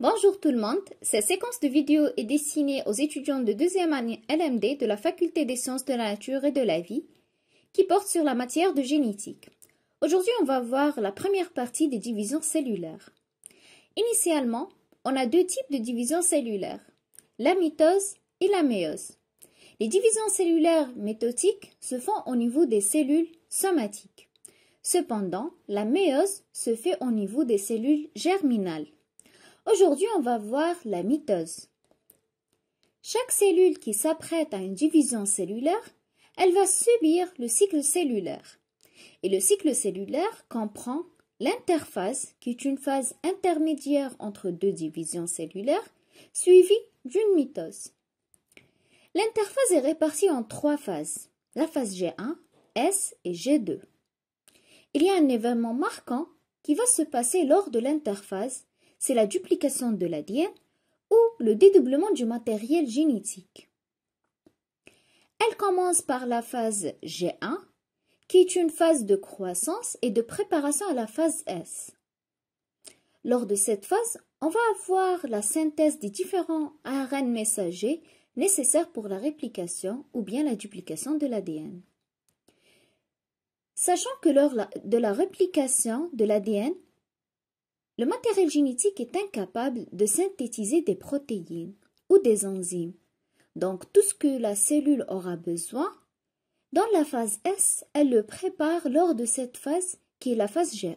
Bonjour tout le monde, cette séquence de vidéo est destinée aux étudiants de deuxième année LMD de la Faculté des sciences de la nature et de la vie, qui porte sur la matière de génétique. Aujourd'hui, on va voir la première partie des divisions cellulaires. Initialement, on a deux types de divisions cellulaires, la mitose et la méose. Les divisions cellulaires méthotiques se font au niveau des cellules somatiques. Cependant, la méose se fait au niveau des cellules germinales. Aujourd'hui, on va voir la mitose. Chaque cellule qui s'apprête à une division cellulaire, elle va subir le cycle cellulaire. Et le cycle cellulaire comprend l'interphase, qui est une phase intermédiaire entre deux divisions cellulaires, suivie d'une mitose. L'interphase est répartie en trois phases, la phase G1, S et G2. Il y a un événement marquant qui va se passer lors de l'interphase c'est la duplication de l'ADN ou le dédoublement du matériel génétique. Elle commence par la phase G1, qui est une phase de croissance et de préparation à la phase S. Lors de cette phase, on va avoir la synthèse des différents ARN messagers nécessaires pour la réplication ou bien la duplication de l'ADN. Sachant que lors de la réplication de l'ADN, le matériel génétique est incapable de synthétiser des protéines ou des enzymes. Donc tout ce que la cellule aura besoin, dans la phase S, elle le prépare lors de cette phase qui est la phase G1.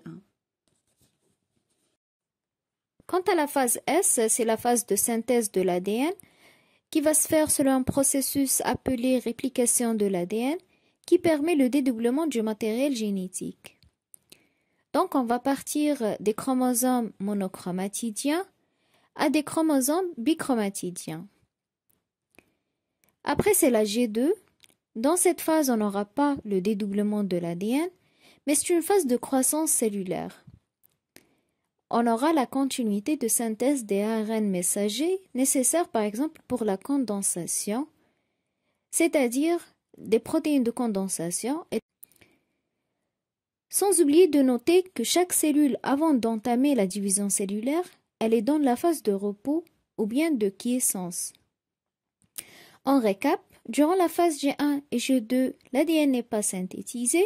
Quant à la phase S, c'est la phase de synthèse de l'ADN qui va se faire selon un processus appelé réplication de l'ADN qui permet le dédoublement du matériel génétique. Donc on va partir des chromosomes monochromatidiens à des chromosomes bichromatidiens. Après, c'est la G2. Dans cette phase, on n'aura pas le dédoublement de l'ADN, mais c'est une phase de croissance cellulaire. On aura la continuité de synthèse des ARN messagers nécessaires par exemple pour la condensation, c'est-à-dire des protéines de condensation sans oublier de noter que chaque cellule, avant d'entamer la division cellulaire, elle est dans la phase de repos ou bien de quiescence. En récap, durant la phase G1 et G2, l'ADN n'est pas synthétisé,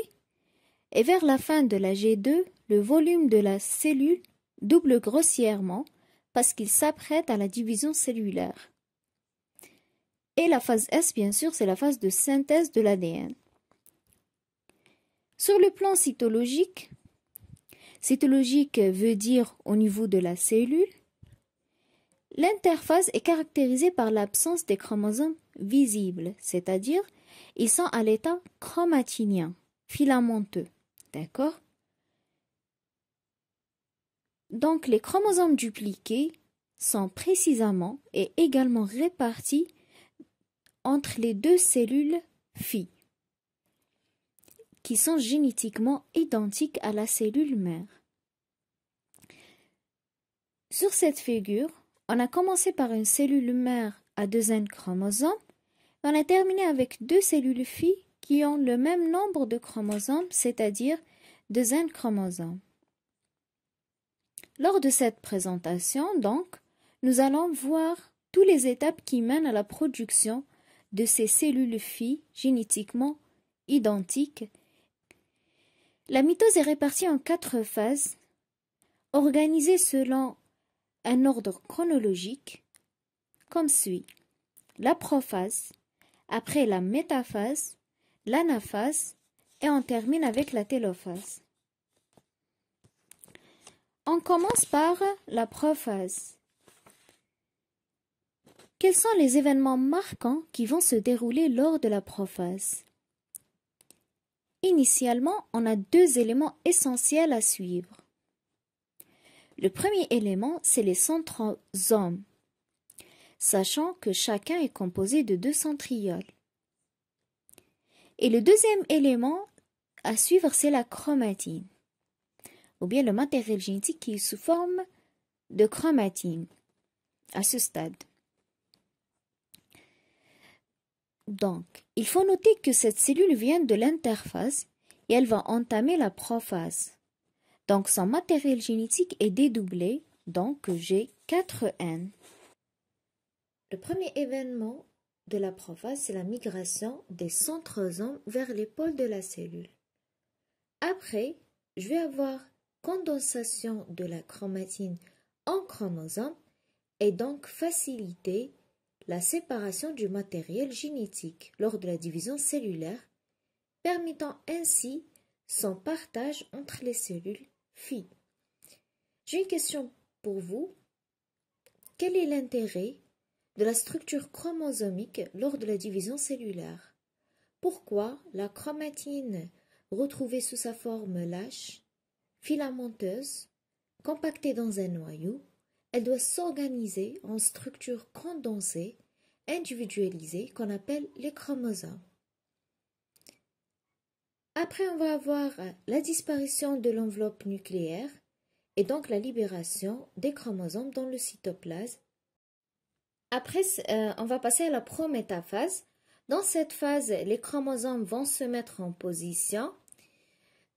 et vers la fin de la G2, le volume de la cellule double grossièrement parce qu'il s'apprête à la division cellulaire. Et la phase S, bien sûr, c'est la phase de synthèse de l'ADN. Sur le plan cytologique, cytologique veut dire au niveau de la cellule, l'interface est caractérisée par l'absence des chromosomes visibles, c'est-à-dire ils sont à l'état chromatinien, filamenteux. D'accord Donc les chromosomes dupliqués sont précisément et également répartis entre les deux cellules phi qui sont génétiquement identiques à la cellule mère. Sur cette figure, on a commencé par une cellule mère à deux N chromosomes, et on a terminé avec deux cellules filles qui ont le même nombre de chromosomes, c'est-à-dire deux N chromosomes. Lors de cette présentation, donc, nous allons voir toutes les étapes qui mènent à la production de ces cellules filles génétiquement identiques la mitose est répartie en quatre phases, organisées selon un ordre chronologique, comme suit. La prophase, après la métaphase, l'anaphase et on termine avec la télophase. On commence par la prophase. Quels sont les événements marquants qui vont se dérouler lors de la prophase Initialement, on a deux éléments essentiels à suivre. Le premier élément, c'est les centrosomes, sachant que chacun est composé de deux centrioles. Et le deuxième élément à suivre, c'est la chromatine, ou bien le matériel génétique qui est sous forme de chromatine à ce stade. Donc, il faut noter que cette cellule vient de l'interface et elle va entamer la prophase. Donc, son matériel génétique est dédoublé, donc j'ai 4N. Le premier événement de la prophase, c'est la migration des centrosomes vers les pôles de la cellule. Après, je vais avoir condensation de la chromatine en chromosomes et donc facilité la séparation du matériel génétique lors de la division cellulaire, permettant ainsi son partage entre les cellules filles. J'ai une question pour vous. Quel est l'intérêt de la structure chromosomique lors de la division cellulaire Pourquoi la chromatine retrouvée sous sa forme lâche, filamenteuse, compactée dans un noyau, elle doit s'organiser en structures condensées, individualisées, qu'on appelle les chromosomes. Après, on va avoir la disparition de l'enveloppe nucléaire et donc la libération des chromosomes dans le cytoplasme. Après, euh, on va passer à la prométaphase. Dans cette phase, les chromosomes vont se mettre en position.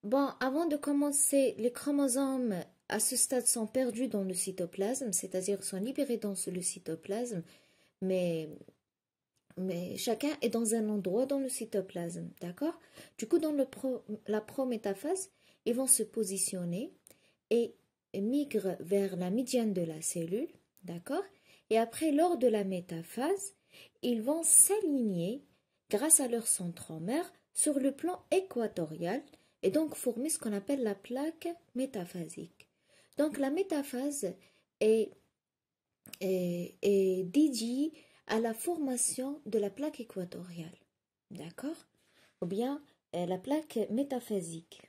Bon, avant de commencer, les chromosomes à ce stade sont perdus dans le cytoplasme, c'est-à-dire sont libérés dans le cytoplasme, mais, chacun est dans un endroit dans le cytoplasme, d'accord Du coup, dans la prométaphase, ils vont se positionner et migrent vers la médiane de la cellule, d'accord Et après, lors de la métaphase, ils vont s'aligner grâce à leur centromère sur le plan équatorial et donc former ce qu'on appelle la plaque métaphasique. Donc la métaphase est, dédiée à la formation de la plaque équatoriale, d'accord Ou bien euh, la plaque métaphasique.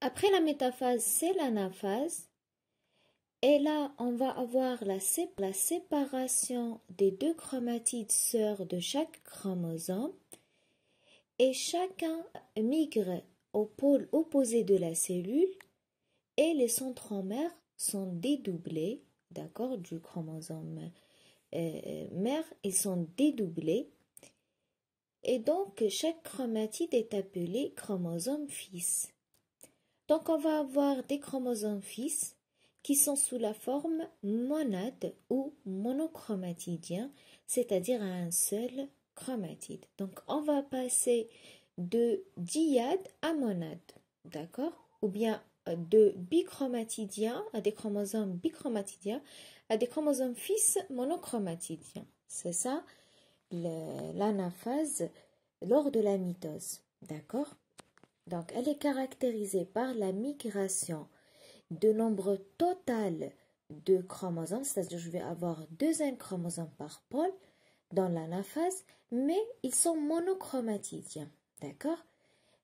Après la métaphase, c'est l'anaphase. Et là, on va avoir la, la, séparation des deux chromatides sœurs de chaque chromosome. Et chacun migre au pôle opposé de la cellule et les centromères sont dédoublés, d'accord, du chromosome euh, mère, ils sont dédoublés. Et donc, chaque chromatide est appelé chromosome fils. Donc, on va avoir des chromosomes fils qui sont sous la forme monade ou monochromatidien, c'est-à-dire à un seul chromatide. Donc, on va passer de dyade à monade, d'accord Ou bien euh, de bichromatidien à des chromosomes bichromatidiens à des chromosomes fils monochromatidiens. C'est ça l'anaphase lors de la mitose, d'accord Donc, elle est caractérisée par la migration de nombre total de chromosomes, c'est-à-dire je vais avoir deux chromosomes par pôle dans l'anaphase, mais ils sont monochromatidiens. D'accord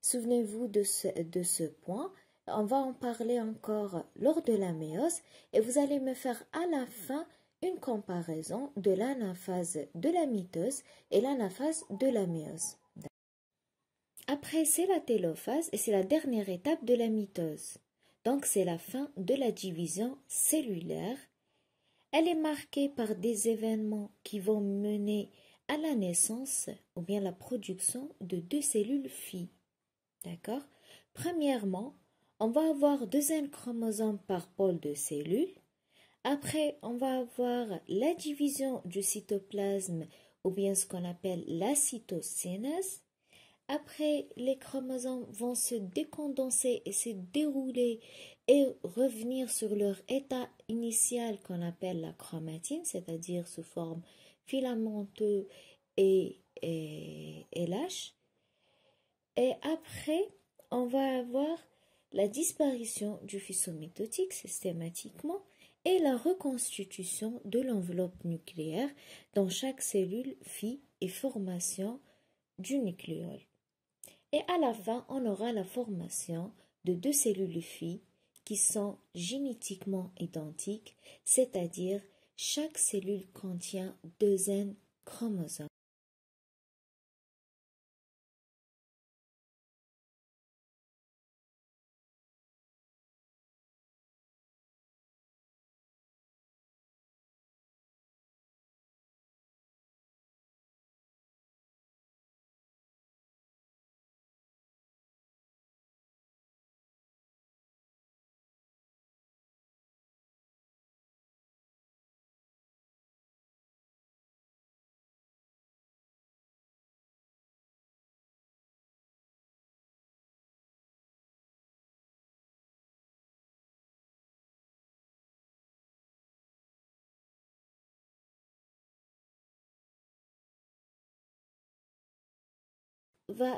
Souvenez-vous de ce, point. On va en parler encore lors de la méose et vous allez me faire à la fin une comparaison de l'anaphase de la mitose et l'anaphase de la méose. Après, c'est la télophase et c'est la dernière étape de la mitose. Donc, c'est la fin de la division cellulaire. Elle est marquée par des événements qui vont mener à la naissance ou bien la production de deux cellules filles. D'accord Premièrement, on va avoir deux N chromosomes par pôle de cellule. Après, on va avoir la division du cytoplasme ou bien ce qu'on appelle la cytosynèse. Après, les chromosomes vont se décondenser et se dérouler et revenir sur leur état initial qu'on appelle la chromatine, c'est-à-dire sous forme filamenteux et, et, et Et après, on va avoir la disparition du faisceau mitotique systématiquement et la reconstitution de l'enveloppe nucléaire dans chaque cellule phi et formation du nucléole. Et à la fin, on aura la formation de deux cellules phi qui sont génétiquement identiques, c'est-à-dire chaque cellule contient deux n chromosomes. that